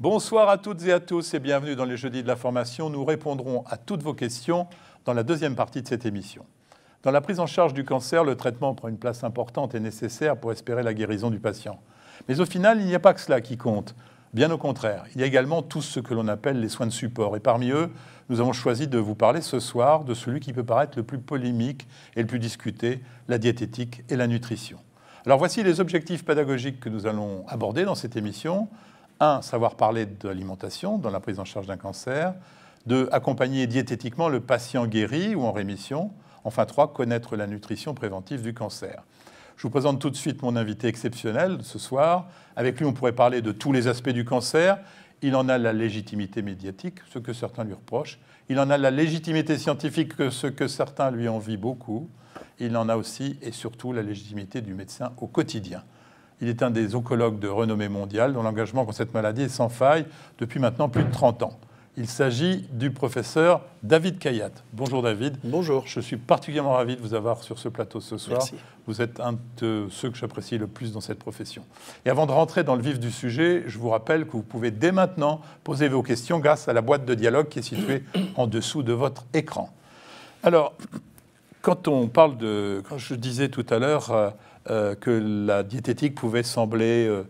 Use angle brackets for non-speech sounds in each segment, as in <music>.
Bonsoir à toutes et à tous et bienvenue dans les Jeudis de la formation. Nous répondrons à toutes vos questions dans la deuxième partie de cette émission. Dans la prise en charge du cancer, le traitement prend une place importante et nécessaire pour espérer la guérison du patient. Mais au final, il n'y a pas que cela qui compte. Bien au contraire, il y a également tout ce que l'on appelle les soins de support. Et parmi eux, nous avons choisi de vous parler ce soir de celui qui peut paraître le plus polémique et le plus discuté, la diététique et la nutrition. Alors voici les objectifs pédagogiques que nous allons aborder dans cette émission un, savoir parler de l'alimentation dans la prise en charge d'un cancer. Deux, accompagner diététiquement le patient guéri ou en rémission. Enfin, trois, connaître la nutrition préventive du cancer. Je vous présente tout de suite mon invité exceptionnel ce soir. Avec lui, on pourrait parler de tous les aspects du cancer. Il en a la légitimité médiatique, ce que certains lui reprochent. Il en a la légitimité scientifique, ce que certains lui envient beaucoup. Il en a aussi et surtout la légitimité du médecin au quotidien. Il est un des oncologues de renommée mondiale dont l'engagement contre cette maladie est sans faille depuis maintenant plus de 30 ans. Il s'agit du professeur David Kayat. Bonjour David. Bonjour. Je suis particulièrement ravi de vous avoir sur ce plateau ce soir. Merci. Vous êtes un de ceux que j'apprécie le plus dans cette profession. Et avant de rentrer dans le vif du sujet, je vous rappelle que vous pouvez dès maintenant poser vos questions grâce à la boîte de dialogue qui est située <coughs> en dessous de votre écran. Alors, quand on parle de, quand je disais tout à l'heure, euh, euh, que la diététique pouvait sembler euh,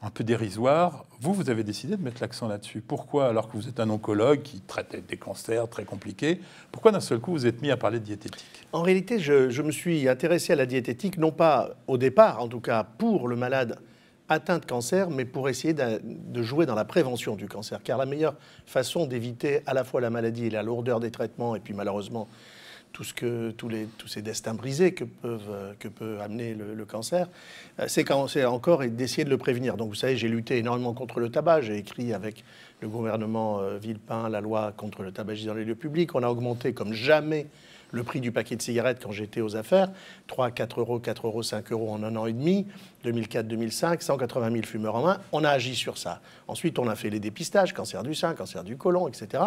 un peu dérisoire. Vous, vous avez décidé de mettre l'accent là-dessus. Pourquoi, alors que vous êtes un oncologue qui traite des cancers très compliqués, pourquoi d'un seul coup vous êtes mis à parler de diététique En réalité, je, me suis intéressé à la diététique, non pas au départ, en tout cas pour le malade atteint de cancer, mais pour essayer de jouer dans la prévention du cancer. Car la meilleure façon d'éviter à la fois la maladie et la lourdeur des traitements, et puis malheureusement ce que, tous, ces destins brisés que, que peut amener le, le cancer, euh, c'est encore d'essayer de le prévenir. Donc vous savez, j'ai lutté énormément contre le tabac, j'ai écrit avec le gouvernement euh, Villepin la loi contre le tabagisme dans les lieux publics, on a augmenté comme jamais le prix du paquet de cigarettes quand j'étais aux affaires, 3, 4 euros, 4 euros, 5 euros en un an et demi. 2004-2005, 180 000 fumeurs en main, on a agi sur ça. Ensuite, on a fait les dépistages, cancer du sein, cancer du côlon, etc.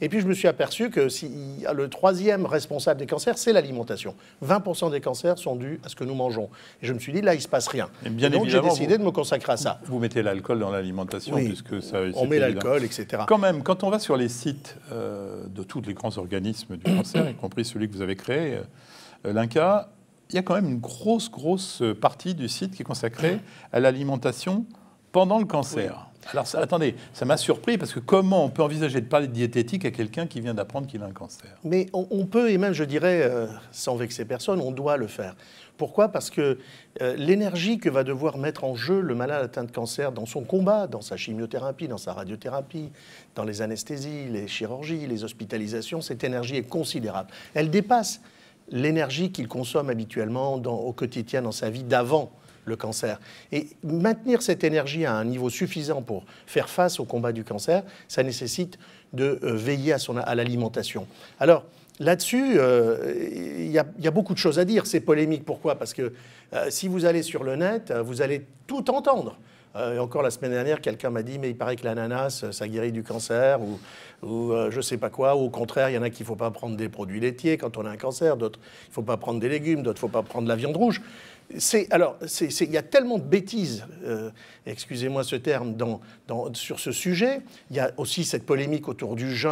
Et puis, je me suis aperçu que si, le troisième responsable des cancers, c'est l'alimentation. 20% des cancers sont dus à ce que nous mangeons. Et je me suis dit, là, il ne se passe rien. Et donc, j'ai décidé de me consacrer à ça. Vous mettez l'alcool dans l'alimentation, puisque ça. On met l'alcool, etc. Quand même, quand on va sur les sites euh, de tous les grands organismes du cancer, y compris celui que vous avez créé, euh, l'INCA, il y a quand même une grosse, grosse euh, partie du site qui est consacrée à l'alimentation pendant le cancer. Alors attendez, ça m'a surpris parce que comment on peut envisager de parler de diététique à quelqu'un qui vient d'apprendre qu'il a un cancer Mais on, peut, et même je dirais, euh, sans vexer personne, on doit le faire. Pourquoi Parce que euh, l'énergie que va devoir mettre en jeu le malade atteint de cancer dans son combat, dans sa chimiothérapie, dans sa radiothérapie, dans les anesthésies, les chirurgies, les hospitalisations, cette énergie est considérable. Elle dépasse l'énergie qu'il consomme habituellement au quotidien dans sa vie d'avant le cancer. Et maintenir cette énergie à un niveau suffisant pour faire face au combat du cancer, ça nécessite de euh, veiller à, à l'alimentation. Alors, Là-dessus, euh, il y, a beaucoup de choses à dire. C'est polémique. Pourquoi Parce que euh, si vous allez sur le net, vous allez tout entendre. Euh, encore la semaine dernière, quelqu'un m'a dit, mais il paraît que l'ananas, euh, ça guérit du cancer, ou, euh, je ne sais pas quoi, ou au contraire, il y en a qui ne faut pas prendre des produits laitiers quand on a un cancer, d'autres, il ne faut pas prendre des légumes, d'autres, il ne faut pas prendre de la viande rouge alors, il y a tellement de bêtises, euh, excusez-moi ce terme, sur ce sujet. Il y a aussi cette polémique autour du jeûne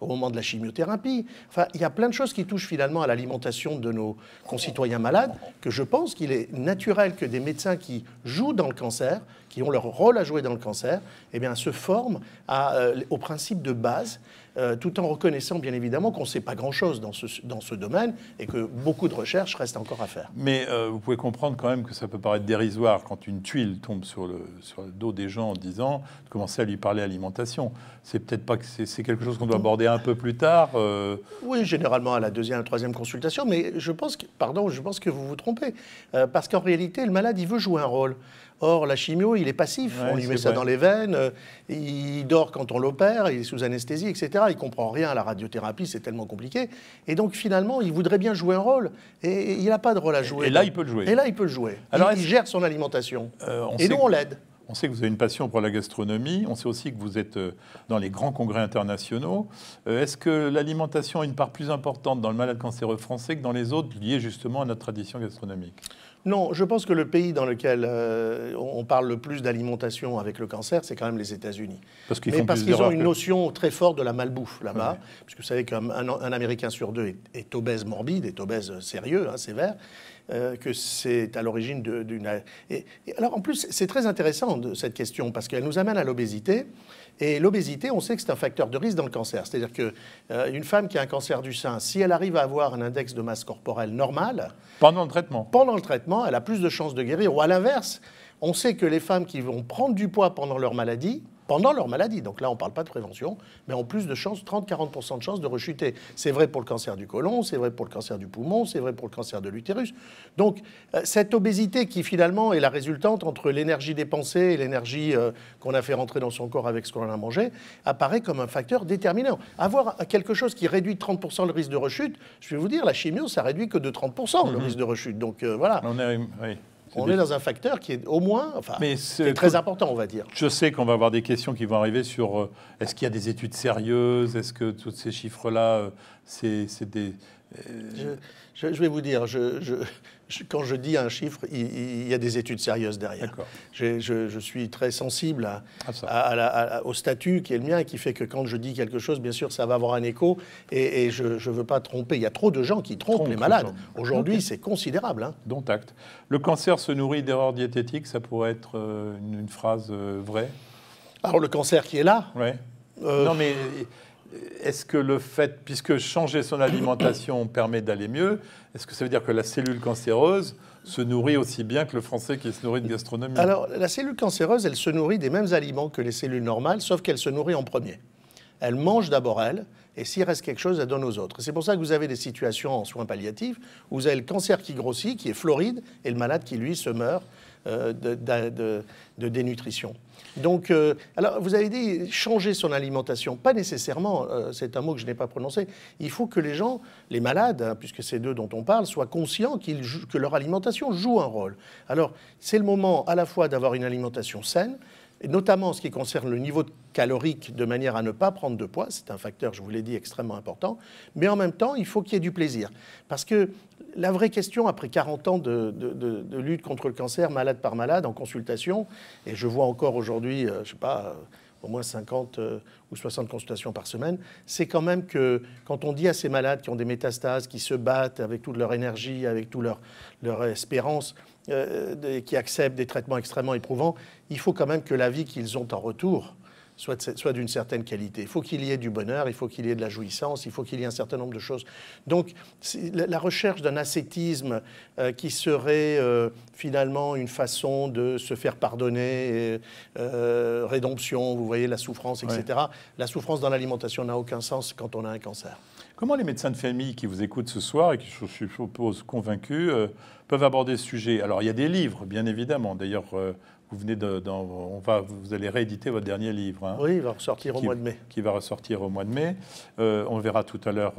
au moment de la chimiothérapie. Enfin, il y a plein de choses qui touchent finalement à l'alimentation de nos concitoyens malades, que je pense qu'il est naturel que des médecins qui jouent dans le cancer, qui ont leur rôle à jouer dans le cancer, eh bien, se forment à, euh, au principe de base euh, tout en reconnaissant bien évidemment qu'on ne sait pas grand-chose dans ce, dans ce domaine et que beaucoup de recherches restent encore à faire. Mais euh, vous pouvez comprendre quand même que ça peut paraître dérisoire quand une tuile tombe sur le, sur le dos des gens en disant de commencer à lui parler alimentation. C'est peut-être pas que c'est quelque chose qu'on doit aborder un peu plus tard. Euh. Oui, généralement à la deuxième, ou troisième consultation, mais je pense que, pardon, je pense que vous vous trompez parce qu'en réalité, le malade, il veut jouer un rôle. Or, la chimio, il est passif. on lui met ça dans les veines, euh, il dort quand on l'opère, il est sous anesthésie, etc. Il comprend rien à la radiothérapie, c'est tellement compliqué. Et donc, finalement, il voudrait bien jouer un rôle. Et il n'a pas de rôle à jouer. Et là, il peut le jouer. Et là, il peut le jouer. il, gère son alimentation. Euh, et nous, on l'aide. On sait que vous avez une passion pour la gastronomie, on sait aussi que vous êtes euh, dans les grands congrès internationaux. Est-ce que l'alimentation a une part plus importante dans le malade cancéreux français que dans les autres liés justement à notre tradition gastronomique non, je pense que le pays dans lequel euh, on parle le plus d'alimentation avec le cancer, c'est quand même les États-Unis. Parce Mais parce qu'ils ont une notion très forte de la malbouffe là-bas, puisque parce que vous savez qu'un Américain sur deux est, obèse morbide, est obèse sérieux, hein, sévère. Euh, que c'est à l'origine d'une. alors en plus, c'est très intéressant de, cette question parce qu'elle nous amène à l'obésité. Et l'obésité, on sait que c'est un facteur de risque dans le cancer. C'est-à-dire qu'une euh, une femme qui a un cancer du sein, si elle arrive à avoir un index de masse corporelle normal. Pendant le traitement. Pendant le traitement elle a plus de chances de guérir. Ou à l'inverse, on sait que les femmes qui vont prendre du poids pendant leur maladie, pendant leur maladie. Donc là, on ne parle pas de prévention, mais en plus de chances, 30-40% de chances de rechuter. C'est vrai pour le cancer du côlon, c'est vrai pour le cancer du poumon, c'est vrai pour le cancer de l'utérus. Donc euh, cette obésité qui finalement est la résultante entre l'énergie dépensée et l'énergie euh, qu'on a fait rentrer dans son corps avec ce qu'on a mangé, apparaît comme un facteur déterminant. Avoir quelque chose qui réduit 30% le risque de rechute, je vais vous dire, la chimio, ça réduit que de 30% le mm-hmm. risque de rechute. Donc euh, voilà. On a, on est dans un facteur qui est au moins, enfin, très important, on va dire. Je sais qu'on va avoir des questions qui vont arriver sur euh, est-ce qu'il y a des études sérieuses Est-ce que tous ces chiffres-là, euh, c'est des. Euh, je, je, vais vous dire, je, quand je dis un chiffre, il, y a des études sérieuses derrière. Je, suis très sensible ah, au statut qui est le mien et qui fait que quand je dis quelque chose, bien sûr, ça va avoir un écho et, je ne veux pas tromper. Il y a trop de gens qui trompent les malades. Aujourd'hui, c'est considérable. Hein. Dont acte. Le cancer se nourrit d'erreurs diététiques, ça pourrait être euh, une, phrase euh, vraie Alors, le cancer qui est là ouais. Euh, non, mais. Est-ce que le fait, puisque changer son alimentation <coughs> permet d'aller mieux, est-ce que ça veut dire que la cellule cancéreuse se nourrit aussi bien que le Français qui se nourrit de gastronomie Alors, la cellule cancéreuse, elle se nourrit des mêmes aliments que les cellules normales, sauf qu'elle se nourrit en premier. Elle mange d'abord elle, et s'il reste quelque chose, elle donne aux autres. C'est pour ça que vous avez des situations en soins palliatifs où vous avez le cancer qui grossit, qui est floride, et le malade qui, lui, se meurt euh, de, dénutrition. Donc, euh, alors vous avez dit changer son alimentation, pas nécessairement, euh, c'est un mot que je n'ai pas prononcé, il faut que les gens, les malades, hein, puisque c'est d'eux dont on parle, soient conscients que leur alimentation joue un rôle. Alors c'est le moment à la fois d'avoir une alimentation saine, notamment en ce qui concerne le niveau calorique, de manière à ne pas prendre de poids. C'est un facteur, je vous l'ai dit, extrêmement important. Mais en même temps, il faut qu'il y ait du plaisir. Parce que la vraie question, après 40 ans de, lutte contre le cancer, malade par malade, en consultation, et je vois encore aujourd'hui, euh, je ne sais pas, euh, au moins 50 euh, ou 60 consultations par semaine, c'est quand même que quand on dit à ces malades qui ont des métastases, qui se battent avec toute leur énergie, avec toute leur espérance, euh, qui acceptent des traitements extrêmement éprouvants, il faut quand même que la vie qu'ils ont en retour soit, d'une certaine qualité. Il faut qu'il y ait du bonheur, il faut qu'il y ait de la jouissance, il faut qu'il y ait un certain nombre de choses. Donc la, recherche d'un ascétisme euh, qui serait euh, finalement une façon de se faire pardonner, rédemption, vous voyez la souffrance, etc. La souffrance dans l'alimentation n'a aucun sens quand on a un cancer. Comment les médecins de famille qui vous écoutent ce soir et qui, je suppose, convaincus, euh, peuvent aborder ce sujet Alors, il y a des livres, bien évidemment. D'ailleurs, euh, vous venez de, on va, vous allez rééditer votre dernier livre. Hein. oui, il va ressortir au mois de mai. Qui va ressortir au mois de mai. Euh, on verra tout à l'heure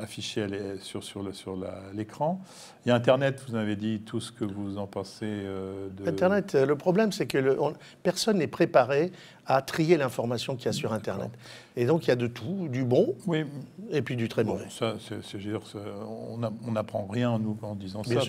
affiché sur, sur, le, sur l'écran. Il y a Internet, vous avez dit tout ce que vous en pensez. Internet, le problème, c'est que personne n'est préparé à trier l'information qu'il y a sur Internet. Et donc il y a de tout, du bon oui. et puis du très mauvais. Bon, ça, on n'apprend rien nous en disant ça.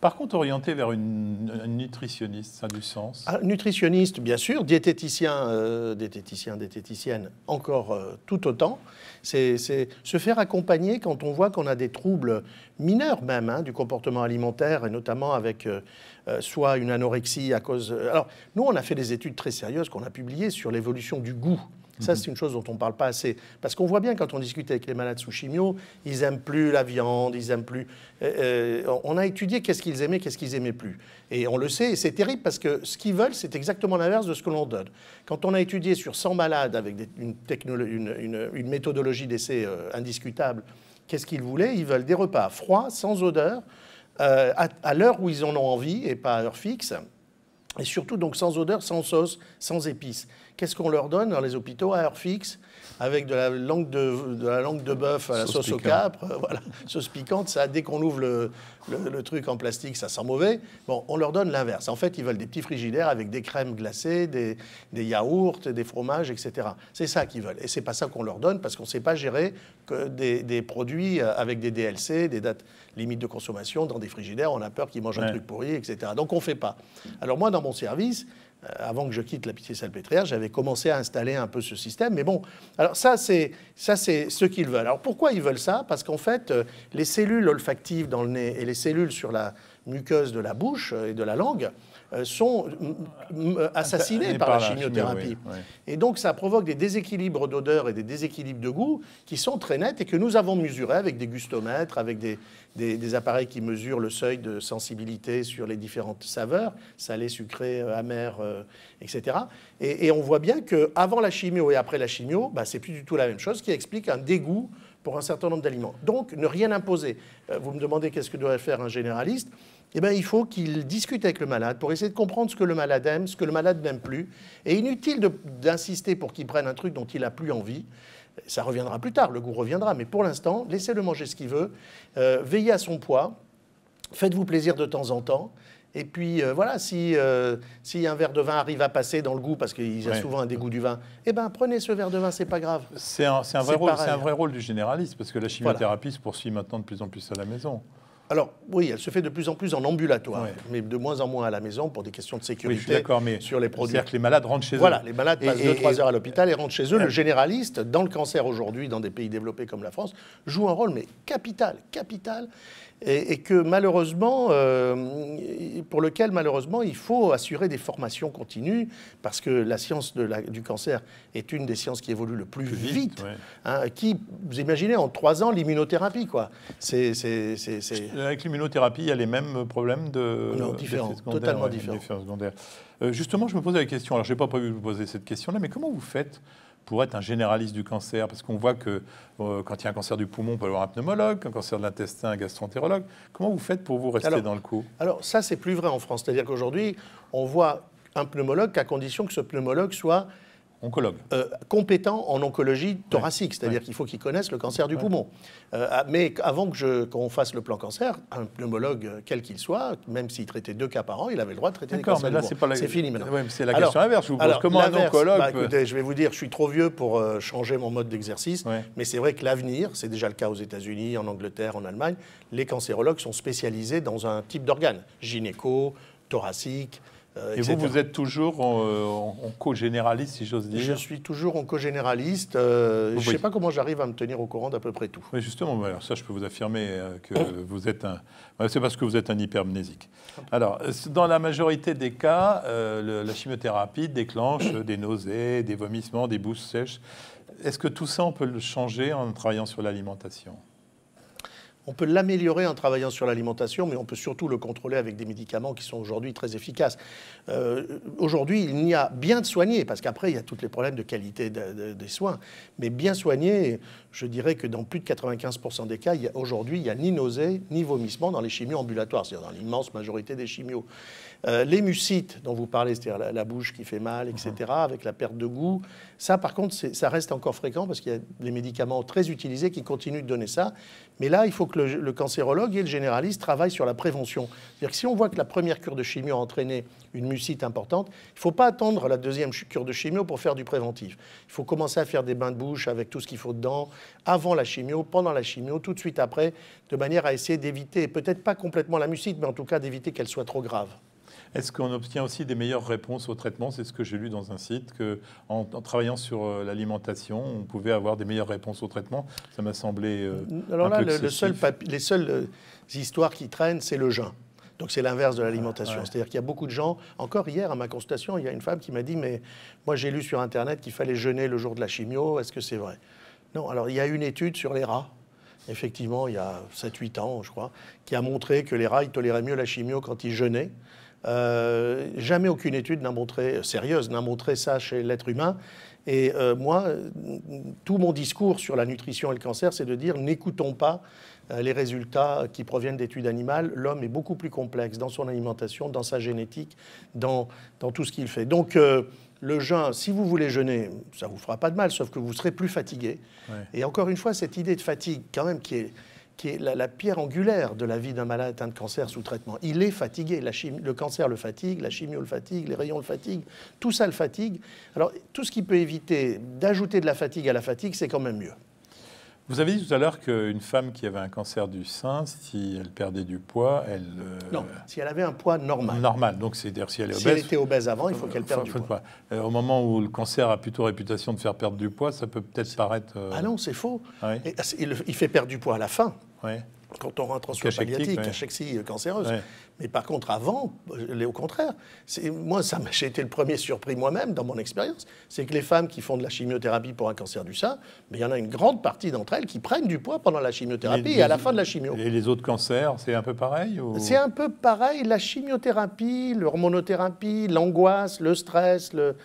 Par contre, orienter vers une, nutritionniste, ça a du sens ah, Nutritionniste, bien sûr, diététicien, euh, diététicien, diététicienne, encore euh, tout autant. C'est se faire accompagner quand on voit qu'on a des troubles mineurs même hein, du comportement alimentaire et notamment avec euh, euh, soit une anorexie à cause. Euh, alors nous, on a fait des études très sérieuses qu'on a publiées sur l'évolution du goût. Ça, mhm. c'est une chose dont on ne parle pas assez. Parce qu'on voit bien quand on discute avec les malades sous chimio, ils n'aiment plus la viande, ils n'aiment plus. Euh, euh, on a étudié qu'est-ce qu'ils aimaient, qu'est-ce qu'ils n'aimaient plus. Et on le sait, et c'est terrible parce que ce qu'ils veulent, c'est exactement l'inverse de ce que l'on donne. Quand on a étudié sur 100 malades avec une, méthodologie d'essai euh, indiscutable, qu'est-ce qu'ils voulaient Ils veulent des repas froids, sans odeur, à, à l'heure où ils en ont envie et pas à heure fixe. Et surtout, donc, sans odeur, sans sauce, sans épices. Qu'est-ce qu'on leur donne dans les hôpitaux à heure fixe avec de la langue de, la langue de bœuf à la sauce, au capre, euh, voilà, sauce piquante, ça, dès qu'on ouvre le, truc en plastique, ça sent mauvais. Bon, on leur donne l'inverse. En fait, ils veulent des petits frigidaires avec des crèmes glacées, des, yaourts, des fromages, etc. C'est ça qu'ils veulent. Et c'est pas ça qu'on leur donne parce qu'on ne sait pas gérer que des, produits euh, avec des DLC, des dates limites de consommation dans des frigidaires. On a peur qu'ils mangent un truc pourri, etc. Donc on ne fait pas. Alors moi, dans mon service, euh, avant que je quitte la Pitié-Salpêtrière, j'avais commencé à installer un peu ce système. Mais bon, alors ça, c'est ça, c'est ce qu'ils veulent. Alors pourquoi ils veulent ça Parce qu'en fait, euh, les cellules olfactives dans le nez et les cellules sur la muqueuse de la bouche euh, et de la langue euh, sont euh, assassinés par, la chimiothérapie. Et donc ça provoque des déséquilibres d'odeur et des déséquilibres de goût qui sont très nets et que nous avons mesurés avec des gustomètres, avec des, appareils qui mesurent le seuil de sensibilité sur les différentes saveurs, salées, sucrées, euh, amères, etc. Et, on voit bien qu'avant la chimio et après la chimio, bah, c'est plus du tout la même chose, qui explique un dégoût pour un certain nombre d'aliments. Donc, ne rien imposer. Vous me demandez qu'est-ce que devrait faire un généraliste eh bien, il faut qu'il discute avec le malade pour essayer de comprendre ce que le malade aime, ce que le malade n'aime plus. Et inutile d'insister pour qu'il prenne un truc dont il n'a plus envie. Ça reviendra plus tard, le goût reviendra, mais pour l'instant, laissez-le manger ce qu'il veut, euh, veillez à son poids, faites-vous plaisir de temps en temps, et puis euh, voilà, euh, si, un verre de vin arrive à passer dans le goût, parce qu'il a souvent un dégoût du vin, eh bien, prenez ce verre de vin, c'est pas grave. C'est un, vrai rôle, un du généraliste, parce que la chimiothérapie se poursuit maintenant de plus en plus à la maison alors oui, elle se fait de plus en plus en ambulatoire, mais de moins en moins à la maison pour des questions de sécurité mais sur les produits. les malades rentrent chez eux. les malades passent 2-3 heures à l'hôpital et rentrent chez eux. Euh. le généraliste, dans le cancer aujourd'hui, dans des pays développés comme la France, joue un rôle mais capital, capital et, que malheureusement, euh, pour lequel malheureusement il faut assurer des formations continues parce que la science de du cancer est une des sciences qui évolue le plus, vite. Hein, qui, vous imaginez, en trois ans, l'immunothérapie, quoi. C'est, Avec l'immunothérapie, il y a les mêmes problèmes de. Non, différents, totalement différents. Secondaires. Euh, justement, je me posais la question, alors je n'ai pas prévu de vous poser cette question-là, mais comment vous faites pour être un généraliste du cancer, parce qu'on voit que euh, quand il y a un cancer du poumon, on peut avoir un pneumologue, un cancer de l'intestin, un gastroentérologue. Comment vous faites pour vous rester dans le coup Alors ça, c'est plus vrai en France. C'est-à-dire qu'aujourd'hui, on voit un pneumologue qu'à condition que ce pneumologue soit Oncologue. Euh, compétent en oncologie thoracique, c'est-à-dire qu'il faut qu'il connaisse le cancer du poumon. Euh, ah, mais avant que qu'on fasse le plan cancer, un pneumologue, euh, quel qu'il soit, même s'il traitait deux cas par an, il avait le droit de traiter des cancers mais là, La... C'est fini maintenant. c'est la question inverse. Je vous Comment un oncologue bah, Je vais vous dire, je suis trop vieux pour changer mon mode d'exercice, mais c'est vrai que l'avenir, c'est déjà le cas aux États-Unis, en Angleterre, en Allemagne, les cancérologues sont spécialisés dans un type d'organe, gynéco, thoracique, euh, et vous, vous êtes toujours euh, en, co-généraliste, si j'ose dire Je suis toujours en co-généraliste. Euh, je ne sais pas comment j'arrive à me tenir au courant d'à peu près tout. Mais justement, ça, je peux vous affirmer que oh. vous êtes un. C'est parce que vous êtes un hypermnésique. Ah. Alors, dans la majorité des cas, la chimiothérapie déclenche des nausées, des vomissements, des bouches sèches. Est-ce que tout ça, on peut le changer en travaillant sur l'alimentation on peut l'améliorer en travaillant sur l'alimentation, mais on peut surtout le contrôler avec des médicaments qui sont aujourd'hui très efficaces. Euh, aujourd'hui, il n'y a bien de soigner, parce qu'après, il y a tous les problèmes de qualité des soins, mais bien soigner, je dirais que dans plus de 95% des cas, aujourd'hui, il n'y a ni nausée ni vomissement dans les chimios ambulatoires, c'est-à-dire dans l'immense majorité des chimios. Euh, les mucites dont vous parlez, c'est-à-dire la, bouche qui fait mal, etc., mhm. avec la perte de goût, ça, par contre, ça reste encore fréquent parce qu'il y a des médicaments très utilisés qui continuent de donner ça. Mais là, il faut que le, le cancérologue et le généraliste travaillent sur la prévention. C'est-à-dire que si on voit que la première cure de chimio a entraîné une mucite importante, il ne faut pas attendre la deuxième cure de chimio pour faire du préventif. Il faut commencer à faire des bains de bouche avec tout ce qu'il faut dedans, avant la chimio, pendant la chimio, tout de suite après, de manière à essayer d'éviter, peut-être pas complètement la mucite, mais en tout cas d'éviter qu'elle soit trop grave. Est-ce qu'on obtient aussi des meilleures réponses au traitement C'est ce que j'ai lu dans un site, que en, travaillant sur euh, l'alimentation, on pouvait avoir des meilleures réponses au traitement. Ça m'a semblé. Euh, alors là, les seules euh, histoires qui traînent, c'est le jeûne. Donc c'est l'inverse de l'alimentation. Ah, C'est-à-dire qu'il y a beaucoup de gens, encore hier à ma consultation, il y a une femme qui m'a dit, mais moi j'ai lu sur Internet qu'il fallait jeûner le jour de la chimio, est-ce que c'est vrai non, alors il y a une étude sur les rats, effectivement, il y a 7-8 ans, je crois, qui a montré que les rats, toléraient mieux la chimio quand ils jeûnaient. Euh, jamais aucune étude n'a montré, sérieuse, n'a montré ça chez l'être humain. Et euh, moi, tout mon discours sur la nutrition et le cancer, c'est de dire n'écoutons pas euh, les résultats qui proviennent d'études animales, l'homme est beaucoup plus complexe dans son alimentation, dans sa génétique, dans, dans tout ce qu'il fait. Donc euh, le jeûne, si vous voulez jeûner, ça ne vous fera pas de mal, sauf que vous serez plus fatigué. Et encore une fois, cette idée de fatigue, quand même, qui est, qui est la, pierre angulaire de la vie d'un malade atteint de cancer sous traitement. Il est fatigué. La chimie, le cancer le fatigue, la chimio le fatigue, les rayons le fatigue, tout ça le fatigue. Alors, tout ce qui peut éviter d'ajouter de la fatigue à la fatigue, c'est quand même mieux. Vous avez dit tout à l'heure qu'une femme qui avait un cancer du sein, si elle perdait du poids, elle. Euh, non, si elle avait un poids normal. Normal, donc c'est-à-dire si elle est obèse. Si elle était obèse avant, il faut qu'elle perde du poids. Euh, au moment où le cancer a plutôt réputation de faire perdre du poids, ça peut peut-être paraître. Euh, ah non, c'est faux. Ah, il, fait perdre du poids à la fin. Ouais quand on rentre en soins palliatifs, cachexie euh, cancéreuse. Mais par contre, avant, au contraire, moi, j'ai été le premier surpris moi-même dans mon expérience, c'est que les femmes qui font de la chimiothérapie pour un cancer du sein, mais il y en a une grande partie d'entre elles qui prennent du poids pendant la chimiothérapie et à la fin de la chimio. Et les autres cancers, c'est un peu pareil C'est un peu pareil. La chimiothérapie, l'hormonothérapie, l'angoisse, le stress, le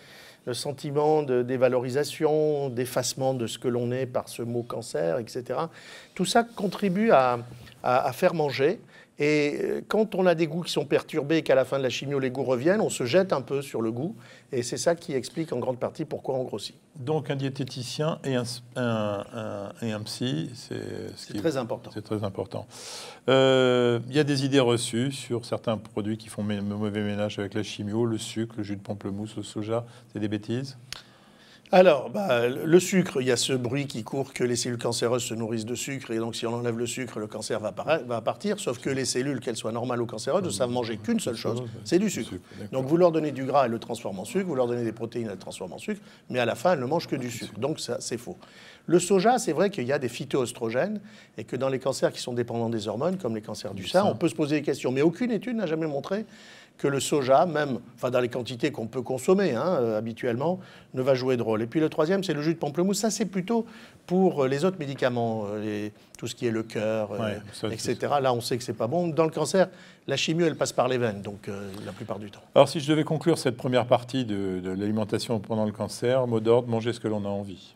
le sentiment de dévalorisation, d'effacement de ce que l'on est par ce mot cancer, etc. Tout ça contribue à, à faire manger. Et euh, quand on a des goûts qui sont perturbés et qu'à la fin de la chimio, les goûts reviennent, on se jette un peu sur le goût. Et c'est ça qui explique en grande partie pourquoi on grossit. Donc un diététicien et un, psy, c'est très important. C'est très important. Euh, il y a des idées reçues sur certains produits qui font mauvais ménage avec la chimio, le sucre, le jus de pamplemousse, le soja. C'est des bêtises alors, bah, le sucre, il y a ce bruit qui court que les cellules cancéreuses se nourrissent de sucre, et donc si on enlève le sucre, le cancer va, partir, sauf que les cellules, qu'elles soient normales ou cancéreuses, ne savent manger qu'une seule chose, c'est du sucre. Donc vous leur donnez du gras, elles le transforment en sucre, vous leur donnez des protéines, elles le transforment en sucre, mais à la fin, elles ne mangent que du sucre. Donc ça, c'est faux. Le soja, c'est vrai qu'il y a des phytoestrogènes, et que dans les cancers qui sont dépendants des hormones, comme les cancers du sein, on peut se poser des questions, mais aucune étude n'a jamais montré que le soja, même enfin dans les quantités qu'on peut consommer hein, euh, habituellement, ne va jouer de rôle. Et puis le troisième, c'est le jus de pamplemousse. Ça, c'est plutôt pour euh, les autres médicaments, euh, tout ce qui est le cœur, etc. Là, on sait que c'est pas bon. Dans le cancer, la chimio, elle passe par les veines, donc la plupart du temps. Alors, si je devais conclure cette première partie de, l'alimentation pendant le cancer, mot d'ordre, manger ce que l'on a envie.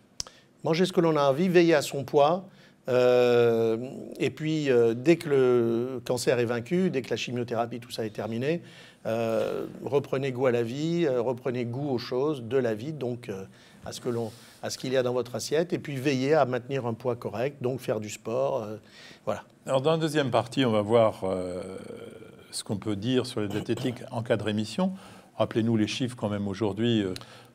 Manger ce que l'on a envie, veiller à son poids. et puis, dès que le cancer est vaincu, dès que la chimiothérapie, tout ça est terminé, euh, reprenez goût à la vie, euh, reprenez goût aux choses, de la vie, donc euh, à ce que l'on, à ce qu'il y a dans votre assiette, et puis veillez à maintenir un poids correct, donc faire du sport, voilà. Alors dans la deuxième partie, on va voir ce qu'on peut dire sur les diététiques en cas de rémission. Rappelez-nous les chiffres quand même aujourd'hui.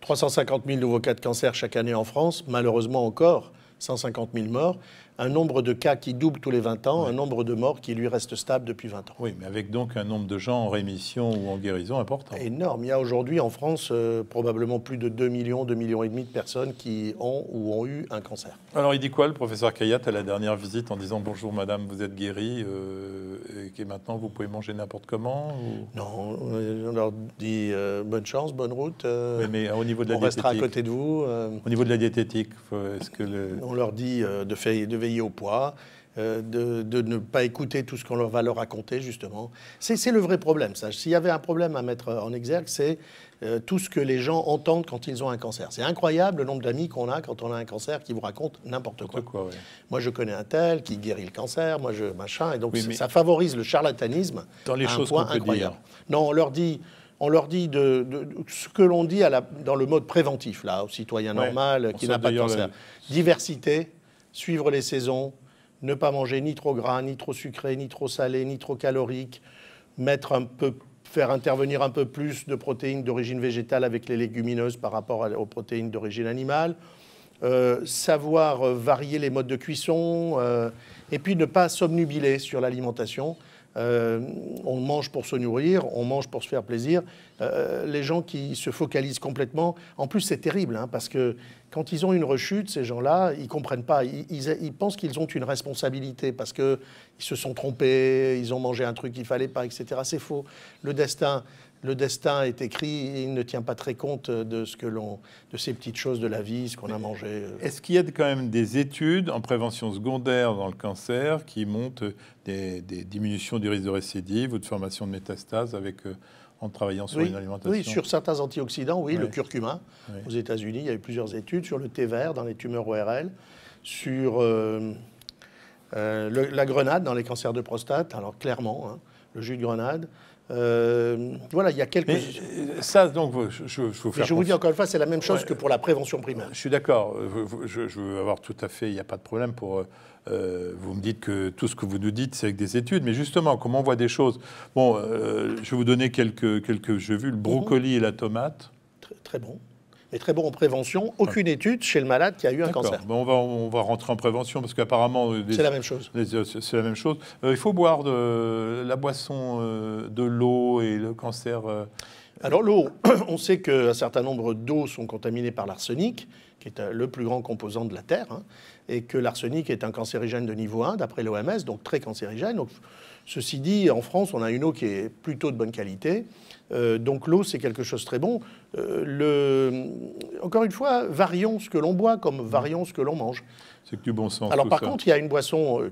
350 000 nouveaux cas de cancer chaque année en France, malheureusement encore 150 000 morts un nombre de cas qui double tous les 20 ans, un nombre de morts qui lui reste stable depuis 20 ans. Oui, mais avec donc un nombre de gens en rémission ou en guérison important. Énorme. Il y a aujourd'hui en France euh, probablement plus de 2 millions, 2 millions et demi de personnes qui ont ou ont eu un cancer. Alors il dit quoi le professeur Kayat à la dernière visite en disant bonjour madame, vous êtes guérie euh, et et maintenant vous pouvez manger n'importe comment Non, on leur dit euh, bonne chance, bonne route. Mais, au niveau de la on restera à côté de vous. au niveau de la diététique, est-ce que le... on leur dit de, faire, au poids, euh, de, ne pas écouter tout ce qu'on va leur raconter, justement. C'est le vrai problème, ça. S'il y avait un problème à mettre en exergue, c'est euh, tout ce que les gens entendent quand ils ont un cancer. C'est incroyable le nombre d'amis qu'on a quand on a un cancer qui vous raconte n'importe quoi. Moi, je connais un tel qui guérit le cancer, moi, je machin. Et donc, ça favorise le charlatanisme dans les choses un point incroyable. Dire. Non, on leur dit on leur dit de, ce que l'on dit à la, dans le mode préventif, là, au citoyen normaux normal qui n'a pas de cancer. Diversité, suivre les saisons, ne pas manger ni trop gras, ni trop sucré, ni trop salé, ni trop calorique, mettre un peu, faire intervenir un peu plus de protéines d'origine végétale avec les légumineuses par rapport aux protéines d'origine animale, euh, savoir varier les modes de cuisson, euh, et puis ne pas s'obnubiler sur l'alimentation. Euh, on mange pour se nourrir, on mange pour se faire plaisir. Euh, les gens qui se focalisent complètement, en plus c'est terrible, hein, parce que quand ils ont une rechute, ces gens-là, ils comprennent pas. Ils, pensent qu'ils ont une responsabilité parce qu'ils se sont trompés, ils ont mangé un truc qu'il fallait pas, etc. C'est faux. Le destin, le destin est écrit il ne tient pas très compte de, ce que de ces petites choses de la vie, ce qu'on a mangé. Euh. Est-ce qu'il y a quand même des études en prévention secondaire dans le cancer qui montrent des, diminutions du risque de récidive ou de formation de métastases avec, euh, en travaillant sur une alimentation Oui, sur certains antioxydants, oui, le curcuma. Aux États-Unis, il y a eu plusieurs études sur le thé vert dans les tumeurs ORL, sur euh, la grenade dans les cancers de prostate, alors clairement, hein, le jus de grenade. Euh, voilà, il y a quelques. Euh, ça, donc, je, je, vous, je vous dis encore une fois, c'est la même chose que pour la prévention primaire. Je suis d'accord. Euh, je, veux avoir tout à fait. Il n'y a pas de problème pour. vous me dites que tout ce que vous nous dites, c'est avec des études, mais justement, comment on voit des choses Bon, je vais vous donner quelques, quelques. J'ai vu le mhm. brocoli et la tomate. Très, très bon est très bon en prévention. Aucune étude chez le malade qui a eu un cancer. bon on, va, on va rentrer en prévention parce qu'apparemment. Euh, c'est la même chose. Euh, c'est la même chose. Euh, il faut boire de la boisson, de l'eau et le cancer. Alors l'eau, <clears throat> on sait qu'un certain nombre d'eaux sont contaminées par l'arsenic, qui est euh, le plus grand composant de la Terre, hein, et que l'arsenic est un cancérigène de niveau 1, d'après l'OMS, donc très cancérigène. ceci dit, en France, on a une eau qui est plutôt de bonne qualité. Euh, donc l'eau, c'est quelque chose de très bon. Euh, encore une fois, varions ce que l'on boit comme varions ce que l'on mange. C'est du bon sens. Alors par contre, il y a une boisson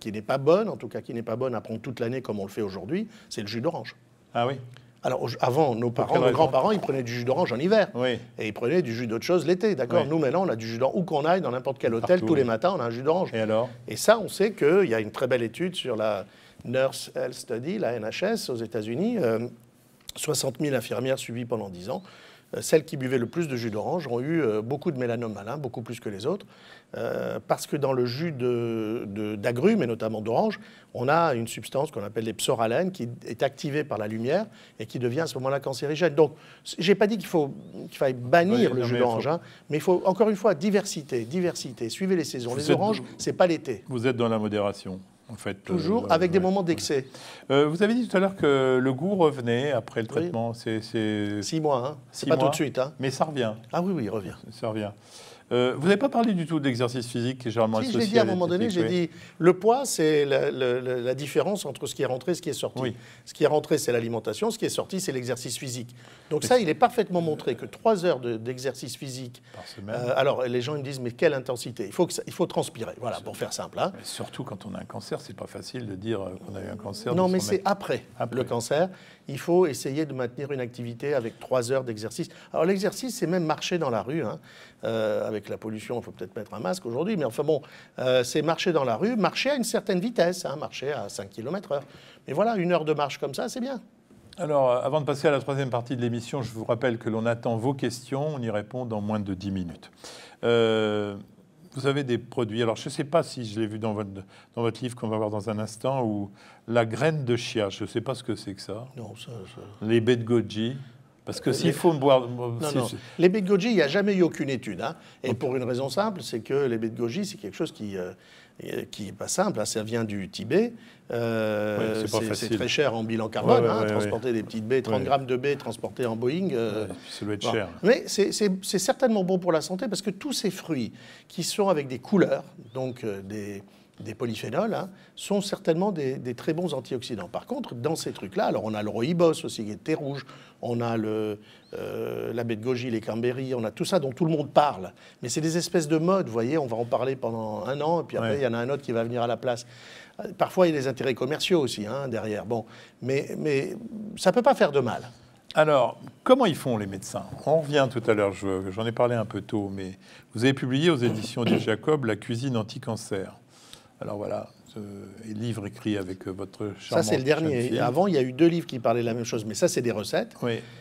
qui n'est pas bonne, en tout cas qui n'est pas bonne à prendre toute l'année comme on le fait aujourd'hui, c'est le jus d'orange. Ah oui alors avant, nos parents, nos grands-parents, ils prenaient du jus d'orange en hiver. Et ils prenaient du jus d'autre chose l'été, d'accord Nous, maintenant, on a du jus d'orange. Où qu'on aille, dans n'importe quel hôtel, tous les matins, on a un jus d'orange. Et alors Et ça, on sait qu'il y a une très belle étude sur la Nurse Health Study, la NHS, aux États-Unis. 60 euh, 000 infirmières suivies pendant 10 ans. Euh, celles qui buvaient le plus de jus d'orange ont eu euh, beaucoup de mélanome malin, beaucoup plus que les autres. Euh, parce que dans le jus d'agrumes, et notamment d'orange, on a une substance qu'on appelle les psoralènes qui est activée par la lumière et qui devient à ce moment-là cancérigène. Donc, je n'ai pas dit qu'il qu'il faille bannir le jus d'orange, hein, mais il faut, encore une fois, diversité, diversité. Suivez les saisons. les oranges, ce n'est pas l'été. Vous êtes dans la modération. En fait, euh, Toujours avec des moments d'excès. Euh, vous avez dit tout à l'heure que le goût revenait après le traitement. C'est six mois. Hein. C'est pas tout de suite. Hein. Mais ça revient. Ah oui, oui, il revient. Ça revient. Euh, vous n'avez pas parlé du tout d'exercice physique qui est généralement associé. J'ai dit à un moment donné, j'ai dit le poids, c'est la, différence entre ce qui est rentré et ce qui est sorti. Ce qui est rentré, c'est l'alimentation, ce qui est sorti, c'est l'exercice physique. Donc ça, il est parfaitement montré que trois heures d'exercice physique. Par semaine. Euh, alors les gens ils me disent, mais quelle intensité Il faut, il faut transpirer, voilà, pour faire simple. Hein. Surtout quand on a un cancer, c'est pas facile de dire euh, qu'on a eu un cancer. Non, mais c'est après, le cancer il faut essayer de maintenir une activité avec trois heures d'exercice. Alors l'exercice, c'est même marcher dans la rue. Hein. Euh, avec la pollution, il faut peut-être mettre un masque aujourd'hui, mais enfin bon, euh, c'est marcher dans la rue, marcher à une certaine vitesse, hein, marcher à 5 km heure. Mais voilà, une heure de marche comme ça, c'est bien. Alors, euh, avant de passer à la troisième partie de l'émission, je vous rappelle que l'on attend vos questions, on y répond dans moins de 10 minutes vous avez des produits. Alors, je ne sais pas si je l'ai vu dans votre, dans votre livre qu'on va voir dans un instant, ou la graine de chia. Je ne sais pas ce que c'est que ça. Non, ça, Les baies de goji. Parce que euh, s'il faut boire. Non, euh, non. Les baies de goji, il n'y a jamais eu aucune étude. Hein. Et pour une raison simple, c'est que les baies de goji, c'est quelque chose qui, euh, euh, qui n'est pas simple, hein. ça vient du Tibet. Euh, c'est très cher en bilan carbone, hein, transporter des petites baies, 30 grammes de baies transportées en Boeing. Euh, ça doit être cher. Mais c'est certainement bon pour la santé parce que tous ces fruits qui sont avec des couleurs, donc des, des polyphénols, hein, sont certainement des, très bons antioxydants. Par contre, dans ces trucs-là, alors on a le rooibos aussi, qui est thé rouge, on a le, euh, la baie de goji, les cranberries, on a tout ça dont tout le monde parle. Mais c'est des espèces de modes, vous voyez, on va en parler pendant un an, et puis après, il y en a un autre qui va venir à la place. Parfois, il y a des intérêts commerciaux aussi hein, derrière. Bon, mais, mais ça ne peut pas faire de mal. Alors, comment ils font les médecins On revient tout à l'heure, j'en ai parlé un peu tôt, mais vous avez publié aux éditions du Jacob La cuisine anti-cancer. Alors voilà, ce livre écrit avec euh, votre charmante Ça, c'est le dernier. avant, il y a eu deux livres qui parlaient de la même chose, mais ça, c'est des recettes.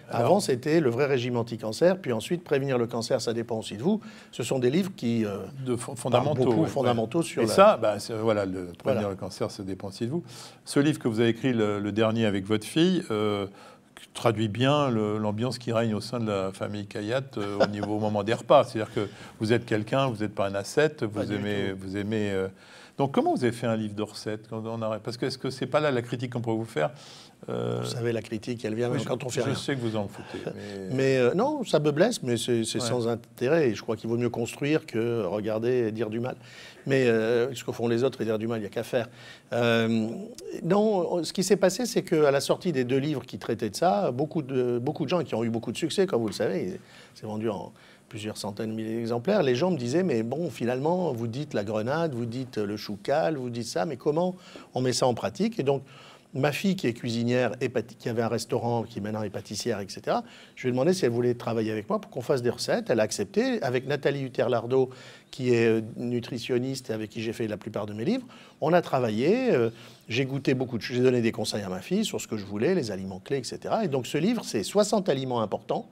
Avant, c'était Le vrai régime anti-cancer, puis ensuite, Prévenir le cancer, ça dépend aussi de vous. Ce sont des livres qui. Euh, de fondamentaux. Beaucoup fondamentaux sur. Et ça, bah, voilà, le Prévenir le cancer, ça dépend aussi de vous. Ce livre que vous avez écrit, le, dernier avec votre fille, euh, traduit bien l'ambiance qui règne au sein de la famille Kayat au niveau au moment des repas. C'est-à-dire que vous êtes quelqu'un, vous n'êtes pas un ascète, vous aimez. Vous aimez donc comment vous avez fait un livre d'Orset Parce que est-ce que c'est pas là la critique qu'on pourrait vous faire euh, Vous savez, la critique, elle vient quand on fait je Je sais que vous en foutez. <laughs> Mais, euh, non, ça me blesse, mais c'est sans intérêt. Et je crois qu'il vaut mieux construire que regarder et dire du mal. Mais euh, ce que font les autres et dire du mal, il n'y a qu'à faire. non, ce qui s'est passé, c'est qu'à la sortie des deux livres qui traitaient de ça, beaucoup de, beaucoup de gens qui ont eu beaucoup de succès, comme vous le savez, c'est vendu en plusieurs centaines de milliers d'exemplaires, les gens me disaient, mais bon, finalement, vous dites la grenade, vous dites le choucal, vous dites ça, mais comment on met ça en pratique Et donc, ma fille qui est cuisinière, qui avait un restaurant, qui maintenant est pâtissière, etc., je lui ai demandé si elle voulait travailler avec moi pour qu'on fasse des recettes. Elle a accepté. Avec Nathalie Uterlardo, qui est euh, nutritionniste et avec qui j'ai fait la plupart de mes livres, on a travaillé. Euh, j'ai goûté beaucoup de J'ai donné des conseils à ma fille sur ce que je voulais, les aliments clés, etc. Et donc ce livre, c'est 60 aliments importants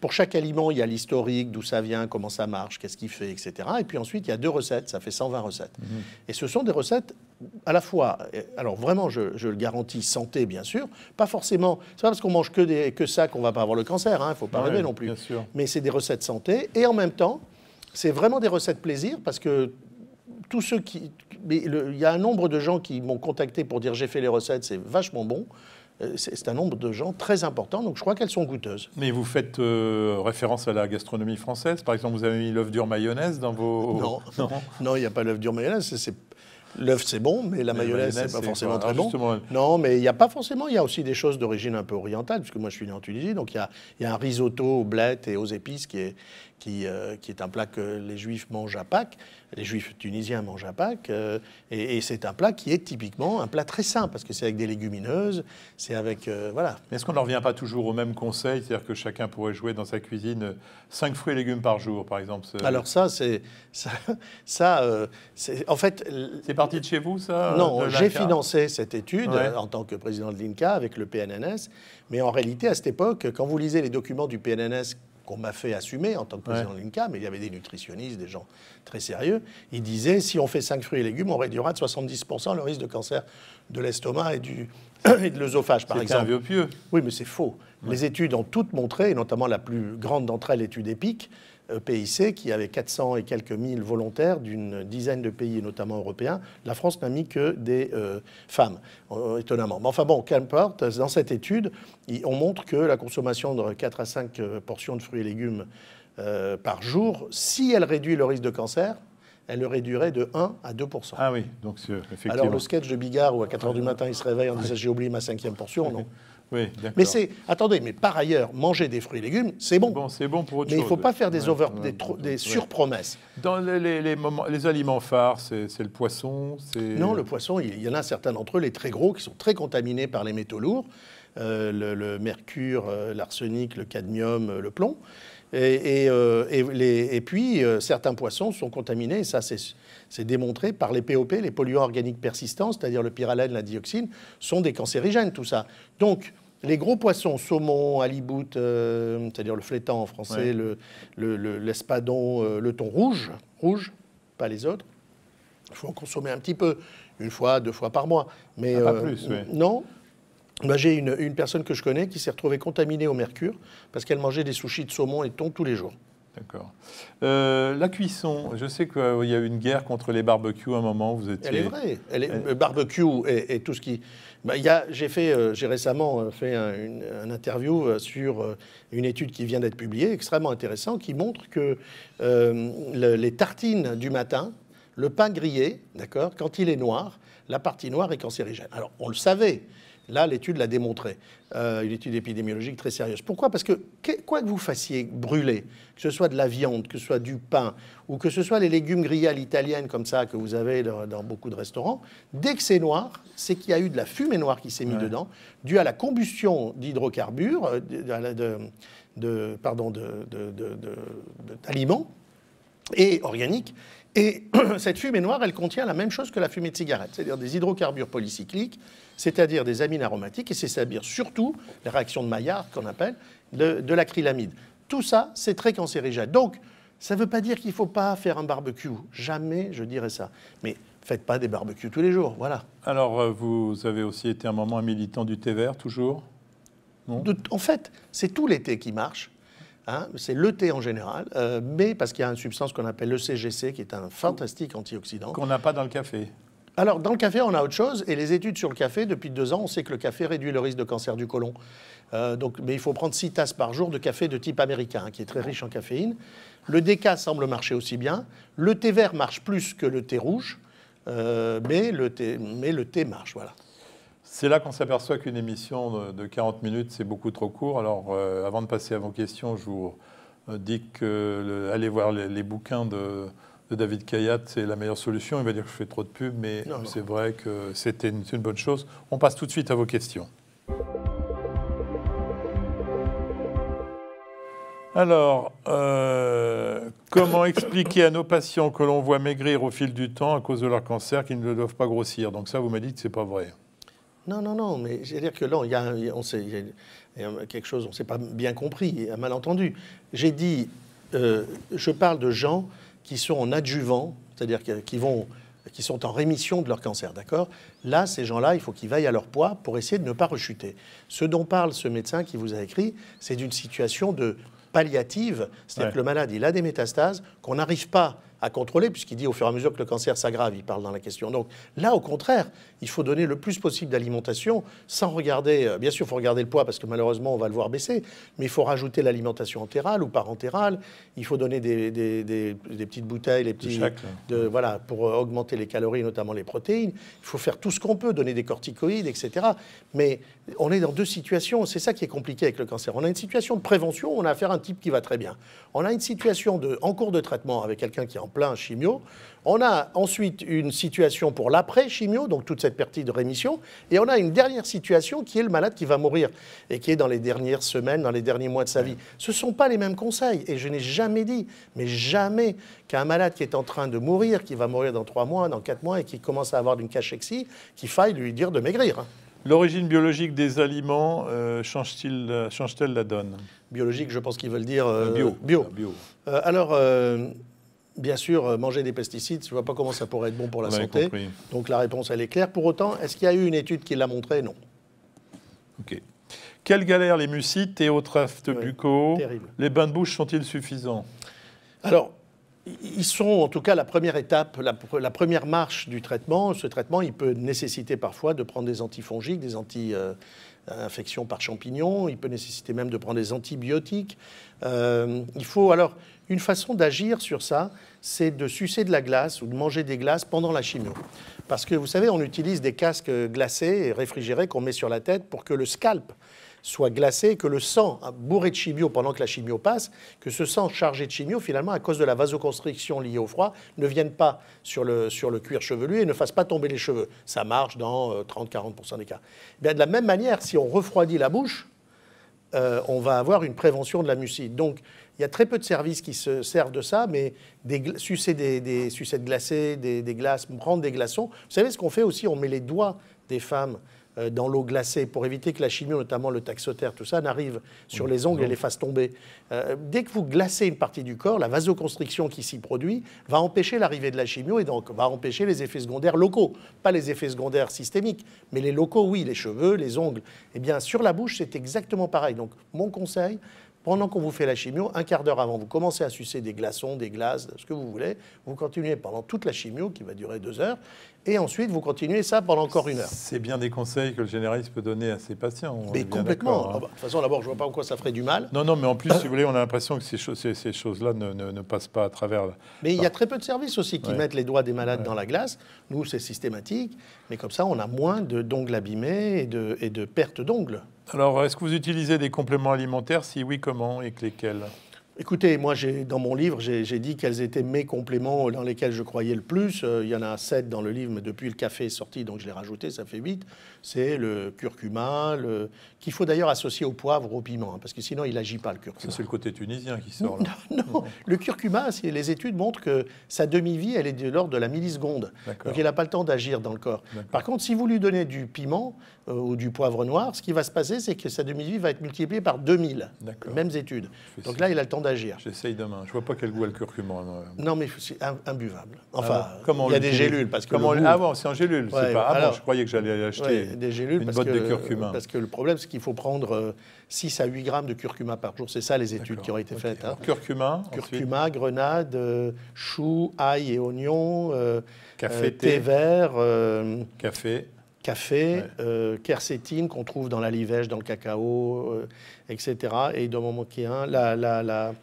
pour chaque aliment, il y a l'historique, d'où ça vient, comment ça marche, qu'est-ce qu'il fait, etc. Et puis ensuite, il y a deux recettes, ça fait 120 recettes. Mm-hmm. Et ce sont des recettes à la fois, alors vraiment, je, le garantis, santé, bien sûr, pas forcément, c'est pas parce qu'on mange que, que ça qu'on va pas avoir le cancer, il hein, faut pas rêver non plus. Mais c'est des recettes santé, et en même temps, c'est vraiment des recettes plaisir, parce que tous ceux qui. Il y a un nombre de gens qui m'ont contacté pour dire j'ai fait les recettes, c'est vachement bon. Euh, c'est un nombre de gens très important, donc je crois qu'elles sont goûteuses. Mais vous faites euh, référence à la gastronomie française Par exemple, vous avez mis l'œuf dur mayonnaise dans vos... Non, non, <laughs> il n'y a pas l'œuf dur mayonnaise, c'est... L'œuf, c'est bon, mais la mayonnaise, c'est pas forcément très bon. Non, mais il n'y a pas forcément. Il y a aussi des choses d'origine un peu orientale, puisque moi, je suis né en Tunisie. Donc, il y a, y a, un risotto aux blettes et aux épices qui est, euh, qui, est un plat que les Juifs mangent à Pâques, les Juifs tunisiens mangent à Pâques, euh, et, c'est un plat qui est typiquement un plat très sain, parce que c'est avec des légumineuses, c'est avec... Euh, voilà. Mais est-ce qu'on ne revient pas toujours au même conseil, c'est-à-dire que chacun pourrait jouer dans sa cuisine cinq fruits et légumes par jour, par exemple Alors ça, c'est... Ça, ça en fait... C'est parti de chez vous, ça Non, j'ai financé cette étude en tant que président de l'INCA avec le PNNS, mais en réalité, à cette époque, quand vous lisez les documents du PNNS qu'on m'a fait assumer en tant que président de l'INCA, mais il y avait des nutritionnistes, des gens très sérieux, ils disaient si on fait 5 fruits et légumes, on réduira de 70% le risque de cancer de l'estomac et, <coughs> et de l'œsophage, par exemple. C'est pieux. Oui, mais c'est faux. Les études ont toutes montré, et notamment la plus grande d'entre elles, l'étude EPIC, E PIC, qui avait 400 et quelques mille volontaires d'une dizaine de pays, notamment européens. La France n'a mis que des euh, femmes, euh, étonnamment. Mais enfin bon, qu'importe, dans cette étude, on montre que la consommation de 4 à 5 euh, portions de fruits et légumes par jour, si elle réduit le risque de cancer, elle le réduirait de 1 à 2 Ah oui, donc effectivement. Alors le sketch de Bigard où à 4 h du matin il se réveille en disant j'ai oublié ma cinquième portion, non. Oui, mais c'est, attendez, mais par ailleurs, manger des fruits et légumes, c'est bon. bon c'est bon pour autre Mais il ne faut pas faire des, over, des, surpromesses. Dans les, les, moments, les aliments phares, c'est le poisson Non, le poisson, il y en a certains d'entre eux, les très gros, qui sont très contaminés par les métaux lourds, euh, le, mercure, euh, l'arsenic, le cadmium, euh, le plomb. Et, et, et, les, et puis, certains poissons sont contaminés, ça c'est c'est démontré par les POP, les polluants organiques persistants, c'est-à-dire le pyralène, la dioxine, sont des cancérigènes, tout ça. Donc, les gros poissons, saumon, alibout euh, c'est-à-dire le flétan en français, l'espadon, euh, le, thon rouge, rouge, pas les autres, il faut en consommer un petit peu, une fois, deux fois par mois. Mais, ah, pas euh, plus, Non, J'ai une, une, personne que je connais qui s'est retrouvée contaminée au mercure parce qu'elle mangeait des sushis de saumon et thon tous les jours. D'accord. Euh, la cuisson, je sais qu'il y a eu une guerre contre les barbecues à un moment. Vous étiez... Elle est vraie. Elle barbecue et, tout ce qui. Bah, euh, j'ai, récemment euh, fait une interview sur une étude qui vient d'être publiée, extrêmement intéressante, qui montre que les tartines du matin, le pain grillé, d'accord, quand il est noir, la partie noire est cancérigène. Alors, on le savait. Là, l'étude l'a démontré, euh, une étude épidémiologique très sérieuse. Pourquoi Parce que, quoi que vous fassiez brûler, que ce soit de la viande, que ce soit du pain, ou que ce soit les légumes grillés à l'italienne comme ça que vous avez dans, beaucoup de restaurants, dès que c'est noir, c'est qu'il y a eu de la fumée noire qui s'est mise dedans, due à la combustion d'hydrocarbures, euh, de, de, de, pardon, d'aliments et organiques. Et <clears throat> cette fumée noire, elle contient la même chose que la fumée de cigarette, c'est-à-dire des hydrocarbures polycycliques c'est-à-dire des amines aromatiques, et c'est à dire surtout les réactions de Maillard qu'on appelle de, l'acrylamide. Tout ça, c'est très cancérigène. Donc, ça ne veut pas dire qu'il ne faut pas faire un barbecue. Jamais je dirais ça. Mais faites pas des barbecues tous les jours, voilà. Alors, euh, vous avez aussi été un moment militant du thé vert, toujours En fait, c'est tout l'été qui marche. Hein. c'est le thé en général, euh, mais parce qu'il y a une substance qu'on appelle le CGC, qui est un fantastique antioxydant. Qu'on n'a pas dans le café. Alors, dans le café, on a autre chose. Et les études sur le café, depuis deux ans, on sait que le café réduit le risque de cancer du côlon. Euh, donc, mais il faut prendre six tasses par jour de café de type américain, hein, qui est très riche en caféine. Le DK semble marcher aussi bien. Le thé vert marche plus que le thé rouge, euh, mais, le thé, mais le thé marche. Voilà. C'est là qu'on s'aperçoit qu'une émission de 40 minutes, c'est beaucoup trop court. Alors, euh, avant de passer à vos questions, je vous dis que allez voir les bouquins de de David Kayat, c'est la meilleure solution. Il va dire que je fais trop de pubs, mais c'est vrai que c'était une, bonne chose. On passe tout de suite à vos questions. Alors, euh, comment expliquer à nos patients que l'on voit maigrir au fil du temps à cause de leur cancer qu'ils ne doivent pas grossir Donc ça, vous me dit que ce n'est pas vrai. Non, non, non, mais je à dire que là, il y a, quelque chose, on ne s'est pas bien compris, un malentendu. J'ai dit, euh, je parle de gens qui sont en adjuvant, c'est-à-dire qui, vont, qui sont en rémission de leur cancer, d'accord Là, ces gens-là, il faut qu'ils veillent à leur poids pour essayer de ne pas rechuter. Ce dont parle ce médecin qui vous a écrit, c'est d'une situation de palliative, c'est-à-dire que le malade, il a des métastases qu'on n'arrive pas à contrôler, puisqu'il dit au fur et à mesure que le cancer s'aggrave, il parle dans la question. Donc là, au contraire, il faut donner le plus possible d'alimentation sans regarder, euh, bien sûr, il faut regarder le poids, parce que malheureusement, on va le voir baisser, mais il faut rajouter l'alimentation entérale ou parentérale, il faut donner des, petites bouteilles, les petits, de, voilà, pour euh, augmenter les calories, notamment les protéines, il faut faire tout ce qu'on peut, donner des corticoïdes, etc. Mais on est dans deux situations, c'est ça qui est compliqué avec le cancer. On a une situation de prévention, on a affaire à un type qui va très bien. On a une situation de, en cours de traitement avec quelqu'un qui est en plein chimio. On a ensuite une situation pour l'après-chimio, donc toute cette partie de rémission. Et on a une dernière situation qui est le malade qui va mourir et qui est dans les dernières semaines, dans les derniers mois de sa vie. Ce ne sont pas les mêmes conseils. Et je n'ai jamais dit, mais jamais, qu'un malade qui est en train de mourir, qui va mourir dans trois mois, dans quatre mois et qui commence à avoir une cachexie, qu'il faille lui dire de maigrir. Hein. L'origine biologique des aliments euh, euh, change-t-elle la donne Biologique, je pense qu'ils veulent dire euh, bio. bio. Ah, bio. alors, bien sûr, euh, manger des pesticides, je ne vois pas comment ça pourrait être bon pour la santé. Donc la réponse, elle est claire. Pour autant, est-ce qu'il y a eu une étude qui l'a montré Non. OK. Quelle galère les mucites et autres aftes buccaux terrible. Les bains de bouche sont-ils suffisants Alors, ils sont en tout cas la première étape, la, la, première marche du traitement. Ce traitement, il peut nécessiter parfois de prendre des antifongiques, des anti-infections euh, par champignons. Il peut nécessiter même de prendre des antibiotiques. Euh, il faut alors une façon d'agir sur ça, c'est de sucer de la glace ou de manger des glaces pendant la chimio. Parce que vous savez, on utilise des casques glacés et réfrigérés qu'on met sur la tête pour que le scalp soit glacé, que le sang bourré de chimio pendant que la chimio passe, que ce sang chargé de chimio, finalement, à cause de la vasoconstriction liée au froid, ne vienne pas sur le, sur le cuir chevelu et ne fasse pas tomber les cheveux. Ça marche dans 30-40% euh, des cas. Eh bien, de la même manière, si on refroidit la bouche, euh, on va avoir une prévention de la mucide. Donc, il y a très peu de services qui se servent de ça, mais des, sucer des, sucettes glacées, des, des glaces, prendre des glaçons. Vous savez ce qu'on fait aussi On met les doigts des femmes euh, dans l'eau glacée pour éviter que la chimio, notamment le taxotère, tout ça, n'arrive sur les ongles et les fasse tomber. Euh, dès que vous glacez une partie du corps, la vasoconstriction qui s'y produit va empêcher l'arrivée de la chimio et donc va empêcher les effets secondaires locaux. Pas les effets secondaires systémiques, mais les locaux, oui, les cheveux, les ongles. Eh bien, sur la bouche, c'est exactement pareil. Donc, mon conseil, pendant qu'on vous fait la chimio, un quart d'heure avant, vous commencez à sucer des glaçons, des glaces, ce que vous voulez. Vous continuez pendant toute la chimio, qui va durer deux heures et ensuite vous continuez ça pendant encore une heure. C'est bien des conseils que le généraliste peut donner à ses patients. Mais complètement. Hein. Ah bah, de toute façon, d'abord, je ne vois pas en quoi ça ferait du mal. Non, non, mais en plus, euh. si vous voulez, on a l'impression que ces, choses-là ne, ne, passent pas à travers. Mais il y a très peu de services aussi qui mettent les doigts des malades dans la glace. Nous, c'est systématique, mais comme ça, on a moins d'ongles abîmés et de, et de pertes d'ongles. Alors, est-ce que vous utilisez des compléments alimentaires Si oui, comment et lesquels Écoutez, moi, dans mon livre, j'ai dit quels étaient mes compléments dans lesquels je croyais le plus. Euh, il y en a sept dans le livre, mais depuis le café est sorti, donc je l'ai rajouté, ça fait huit. C'est le curcuma, qu'il faut d'ailleurs associer au poivre, au piment, hein, parce que sinon, il n'agit pas, le curcuma. C'est le côté tunisien qui sort, là. Non, <laughs> non. le curcuma, les études montrent que sa demi-vie, elle est de l'ordre de la milliseconde. Donc, il n'a pas le temps d'agir dans le corps. Par contre, si vous lui donnez du piment euh, ou du poivre noir, ce qui va se passer, c'est que sa demi-vie va être multipliée par 2000, mêmes études. Donc là, il a le temps J'essaye demain. Je vois pas quel goût a le curcuma. Non, mais c'est imbuvable. Ah enfin, il y a des gélules parce que comment Ah bon, c'est en gélules, Ah je croyais que j'allais acheter des gélules une botte de curcuma. Parce que le problème, c'est qu'il faut prendre 6 euh, à 8 grammes de curcuma par jour. C'est ça les études qui ont été faites. Hein. Curcuma, curcuma, grenade, euh, chou, ail et oignon, euh, thé vert, café café, euh, quercétine qu'on trouve dans la dans le cacao, etc. Euh, et il mon la, la, la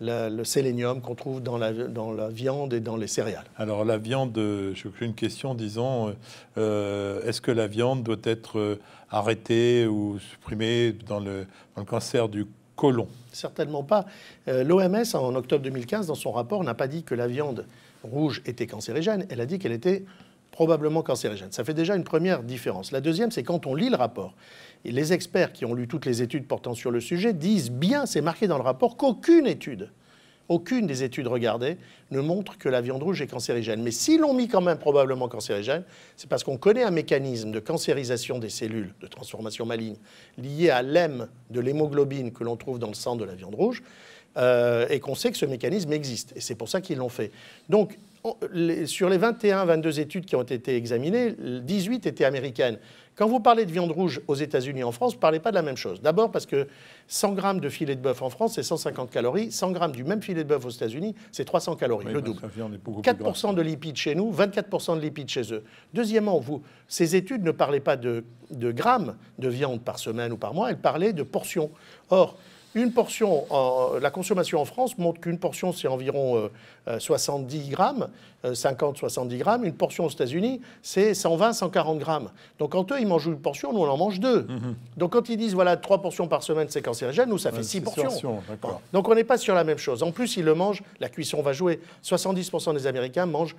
le sélénium qu'on trouve dans la, dans la, viande et dans les céréales. Alors la viande, euh, j'ai une question, disons, est-ce que la viande doit être arrêtée ou supprimée dans le, le cancer du côlon Certainement pas. L'OMS, en octobre 2015, dans son rapport, n'a pas dit que la viande rouge était cancérigène, elle a dit qu'elle était probablement cancérigène. Ça fait déjà une première différence. La deuxième, c'est quand on lit le rapport, et les experts qui ont lu toutes les études portant sur le sujet disent bien, c'est marqué dans le rapport, qu'aucune étude, aucune des études regardées ne montre que la viande rouge est cancérigène. Mais si l'on mit quand même probablement cancérigène, c'est parce qu'on connaît un mécanisme de cancérisation des cellules, de transformation maligne, lié à l'hème de l'hémoglobine que l'on trouve dans le sang de la viande rouge, euh, et qu'on sait que ce mécanisme existe. Et c'est pour ça qu'ils l'ont fait. Donc, sur les 21-22 études qui ont été examinées, 18 étaient américaines. Quand vous parlez de viande rouge aux États-Unis et en France, ne parlez pas de la même chose. D'abord parce que 100 grammes de filet de bœuf en France, c'est 150 calories. 100 grammes du même filet de bœuf aux États-Unis, c'est 300 calories, le double. 4% de lipides chez nous, 24% de lipides chez eux. Deuxièmement, vous, ces études ne parlaient pas de, de grammes de viande par semaine ou par mois, elles parlaient de portions. Or, une portion, la consommation en France montre qu'une portion, c'est environ 70 euh, euh, grammes, 50-70 euh, grammes. Une portion aux États-Unis, c'est 120-140 grammes. Donc quand eux, ils mangent une portion, nous, on en mange deux. Mhm. Donc quand ils disent, voilà, trois portions par semaine, c'est cancérigène, nous, ça fait six portions. Donc on n'est pas sur la même chose. En plus, ils le mangent, la cuisson va jouer. 70% des Américains mangent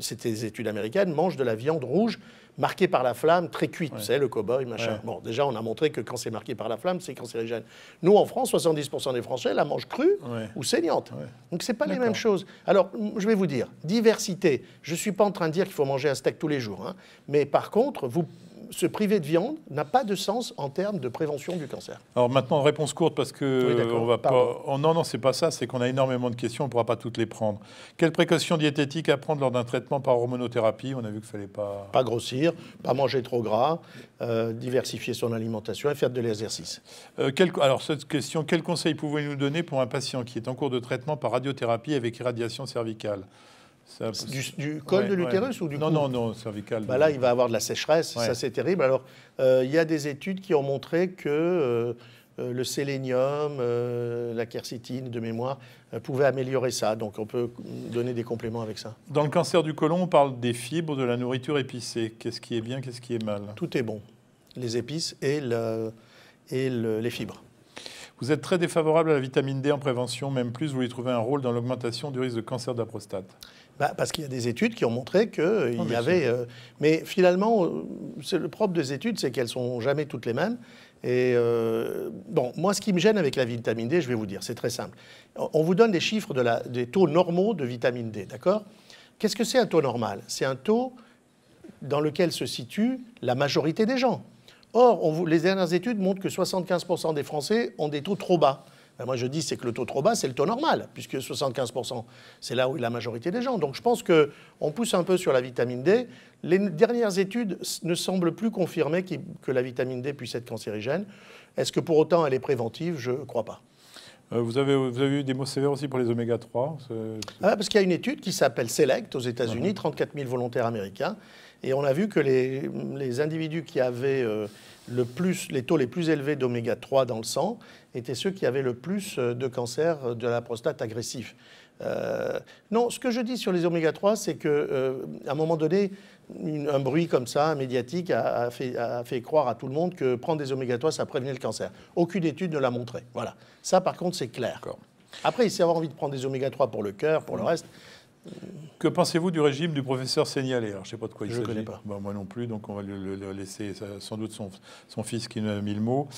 c'était des études américaines, mangent de la viande rouge marquée par la flamme, très cuite. Vous savez, le cow-boy, machin. Bon, déjà, on a montré que quand c'est marqué par la flamme, c'est cancérigène. Nous, en France, 70% des Français la mangent crue ou saignante. Donc, ce pas les mêmes choses. Alors, je vais vous dire, diversité. Je ne suis pas en train de dire qu'il faut manger un steak tous les jours. Hein. mais par contre, vous se priver de viande n'a pas de sens en termes de prévention du cancer. Alors maintenant, réponse courte parce que oui, on va pas. Oh, non, non, c'est pas ça. C'est qu'on a énormément de questions, on pourra pas toutes les prendre. Quelles précautions diététiques à prendre lors d'un traitement par hormonothérapie On a vu qu'il fallait pas. Pas grossir, pas manger trop gras, euh, diversifier son alimentation et faire de l'exercice. Euh, alors cette question, quel conseil pouvez-vous nous donner pour un patient qui est en cours de traitement par radiothérapie avec irradiation cervicale du, col de l'utérus ou du Non, non, non, cervical. Bah là, il va avoir de la sécheresse, ça c'est terrible. Alors, euh, il y a des études qui ont montré que euh, euh, le sélénium, la quercétine de mémoire, pouvaient améliorer ça. Donc, on peut donner des compléments avec ça. Dans le cancer du côlon, on parle des fibres, de la nourriture épicée. Qu'est-ce qui est bien, qu'est-ce qui est mal Tout est bon. Les épices et, et les fibres. Vous êtes très défavorable à la vitamine D en prévention, même plus, vous lui trouvez un rôle dans l'augmentation du risque de cancer de la prostate bah, parce qu'il y a des études qui ont montré qu'il euh, oh, y bah, avait. Euh, mais finalement, euh, le propre des études, c'est qu'elles sont jamais toutes les mêmes. Et bon, moi, ce qui me gêne avec la vitamine D, je vais vous dire, c'est très simple. On vous donne les chiffres de des taux normaux de vitamine D, d'accord Qu'est-ce que c'est un taux normal C'est un taux dans lequel se situe la majorité des gens. Or, les dernières études montrent que 75% des Français ont des taux trop bas. Ben, moi je dis c'est que le taux trop bas, c'est le taux normal, puisque 75%, c'est là où est la majorité des gens. Donc je pense qu'on pousse un peu sur la vitamine D. Les dernières études ne semblent plus confirmer que la vitamine D puisse être cancérigène. Est-ce que pour autant elle est préventive Je ne crois pas. Euh, vous avez, eu des mots sévères aussi pour les oméga 3 ah, Parce qu'il y a une étude qui s'appelle SELECT aux États-Unis, 34 000 volontaires américains, et on a vu que les, individus qui avaient euh, le plus, les taux les plus élevés d'oméga 3 dans le sang étaient ceux qui avaient le plus euh, de cancer euh, de la prostate agressif. non, ce que je dis sur les oméga 3, c'est qu'à à un moment donné, un bruit comme ça, médiatique, a, fait, croire à tout le monde que prendre des oméga 3, ça prévenait le cancer. Aucune étude ne l'a montré. Voilà. Ça, par contre, c'est clair. Après, il sait avoir envie de prendre des oméga 3 pour le cœur, pour le mmh. reste, que pensez-vous du régime du professeur Seignalé je ne sais pas de quoi il s'agit. Je connais pas. moi non plus, donc on va le, laisser sans doute son, son fils qui a mis le mot.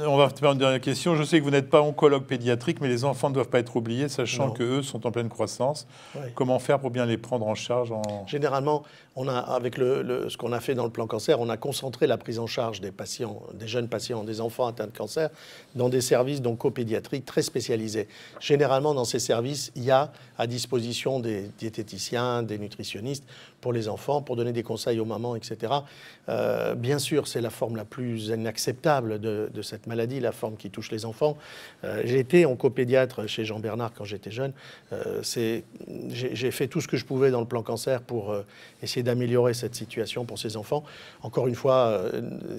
on va faire une dernière question. Je sais que vous n'êtes pas oncologue pédiatrique, mais les enfants ne doivent pas être oubliés, sachant qu'eux sont en pleine croissance. Comment faire pour bien les prendre en charge Généralement, on a, avec le, ce qu'on a fait dans le plan cancer, on a concentré la prise en charge des patients, des jeunes patients, des enfants atteints de cancer, dans des services donc, pédiatriques très spécialisés. Généralement, dans ces services, il y a à disposition des des diététiciens, des nutritionnistes pour les enfants, pour donner des conseils aux mamans, etc. Euh, bien sûr, c'est la forme la plus inacceptable de, cette maladie, la forme qui touche les enfants. Euh, j'ai été oncopédiatre chez Jean Bernard quand j'étais jeune. Euh, j'ai fait tout ce que je pouvais dans le plan cancer pour essayer d'améliorer cette situation pour ces enfants. Encore une fois,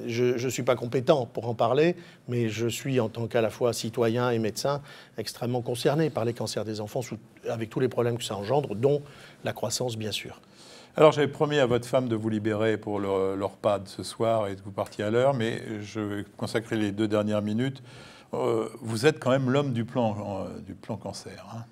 je ne suis pas compétent pour en parler, mais je suis en tant qu'à la fois citoyen et médecin extrêmement concerné par les cancers des enfants avec tous les problèmes que ça engendre, dont la croissance, bien sûr. Alors j'avais promis à votre femme de vous libérer pour leur, leur pas de ce soir et de vous partir à l'heure, mais je vais consacrer les deux dernières minutes. Euh, vous êtes quand même l'homme du plan, euh, du plan cancer. Hein.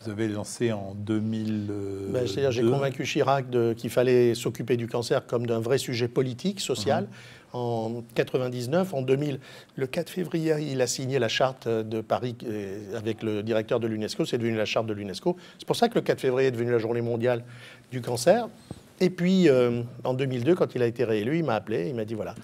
Vous avez lancé en 2000. Euh, ben, c'est-à-dire j'ai convaincu Chirac qu'il fallait s'occuper du cancer comme d'un vrai sujet politique, social. Mhm en 99. En 2000, le 4 février, il a signé la charte de Paris euh, avec le directeur de l'UNESCO. C'est devenu la charte de l'UNESCO. C'est pour ça que le 4 février est devenu la journée mondiale du cancer. Et puis, euh, en 2002, quand il a été réélu, il m'a appelé, il m'a dit, voilà,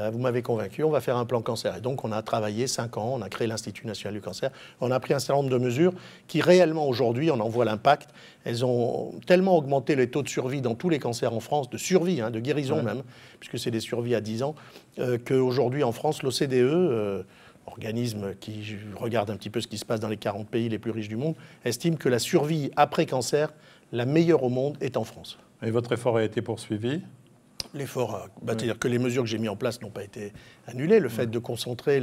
euh, vous m'avez convaincu, on va faire un plan cancer. Et donc on a travaillé cinq ans, on a créé l'Institut national du cancer, on a pris un certain nombre de mesures qui réellement aujourd'hui, on en voit l'impact, elles ont tellement augmenté les taux de survie dans tous les cancers en France, de survie, hein, de guérison même, puisque c'est des survies à 10 ans, euh, qu'aujourd'hui en France, l'OCDE... Euh, organisme qui regarde un petit peu ce qui se passe dans les 40 pays les plus riches du monde, estime que la survie après cancer, la meilleure au monde, est en France. Et votre effort a été poursuivi L'effort, c'est-à-dire que les mesures que j'ai mises en place n'ont pas été annulées. Le fait de concentrer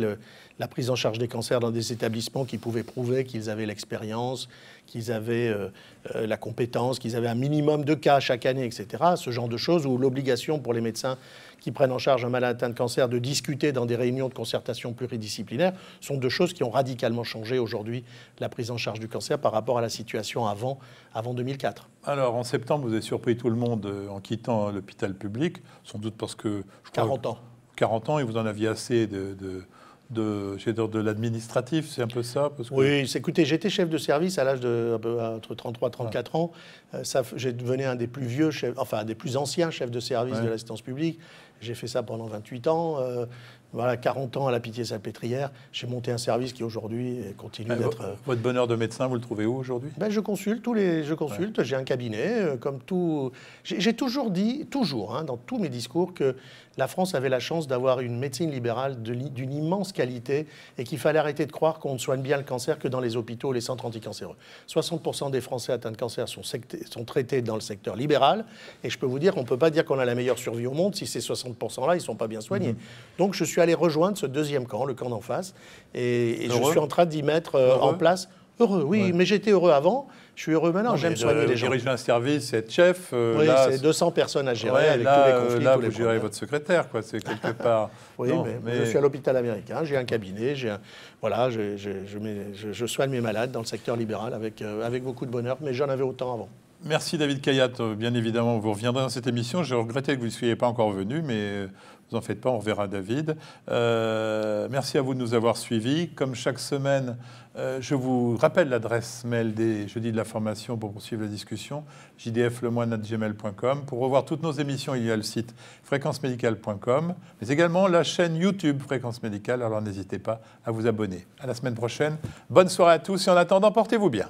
la prise en charge des cancers dans des établissements qui pouvaient prouver qu'ils avaient l'expérience, qu'ils avaient euh, euh, la compétence, qu'ils avaient un minimum de cas chaque année, etc. Ce genre de choses où l'obligation pour les médecins qui prennent en charge un malade atteint de cancer de discuter dans des réunions de concertation pluridisciplinaire sont deux choses qui ont radicalement changé aujourd'hui la prise en charge du cancer par rapport à la situation avant, avant 2004. Alors en septembre, vous avez surpris tout le monde euh, en quittant euh, l'hôpital public, sans doute parce que... 40 ans. 40 ans et vous en aviez assez de, de de, de l'administratif, c'est un peu ça parce que... Oui, écoutez, j'étais chef de service à l'âge de entre 33 et 34 ans. Euh, j'ai devenu un des plus vieux, chefs, enfin des plus anciens chefs de service de l'assistance publique. J'ai fait ça pendant 28 ans. Euh, voilà, 40 ans à la Pitié-Salpêtrière. J'ai monté un service qui aujourd'hui continue ah, d'être. Euh, votre bonheur de médecin, vous le trouvez où aujourd'hui ben, Je consulte tous les, je consulte. J'ai un cabinet, euh, comme tout. J'ai toujours dit, toujours, hein, dans tous mes discours, que la France avait la chance d'avoir une médecine libérale d'une immense qualité et qu'il fallait arrêter de croire qu'on ne soigne bien le cancer que dans les hôpitaux et les centres anticancéreux. 60% des Français atteints de cancer sont, traités dans le secteur libéral et je peux vous dire qu'on ne peut pas dire qu'on a la meilleure survie au monde si ces 60%-là, ils ne sont pas bien soignés. Mm-hmm. Donc je suis allé rejoindre ce deuxième camp, le camp d'en face, et, je suis en train d'y mettre euh, en place Heureux, oui, mais j'étais heureux avant. Je suis heureux maintenant, j'aime soigner les gens. Dirigez un service, être chef. Euh, oui, c'est 200 personnes à gérer avec tous les conflits. Euh, vous gérez votre secrétaire, quoi, c'est quelque <laughs> part. oui, mais, je suis à l'hôpital américain, j'ai un cabinet, j'ai voilà, je, soigne mes malades dans le secteur libéral avec, euh, avec beaucoup de bonheur, mais j'en avais autant avant. Merci David Kayat. Bien évidemment, vous reviendrez dans cette émission. Je regrettais que vous ne soyez pas encore venu, mais vous en faites pas, on verra David. Euh, merci à vous de nous avoir suivis. Comme chaque semaine, euh, je vous rappelle l'adresse mail des jeudis de la formation pour poursuivre la discussion, jdflemoine.gmail.com. Pour revoir toutes nos émissions, il y a le site fréquencemédicale.com, mais également la chaîne YouTube Fréquence Médicale. Alors n'hésitez pas à vous abonner. À la semaine prochaine. Bonne soirée à tous et en attendant, portez-vous bien.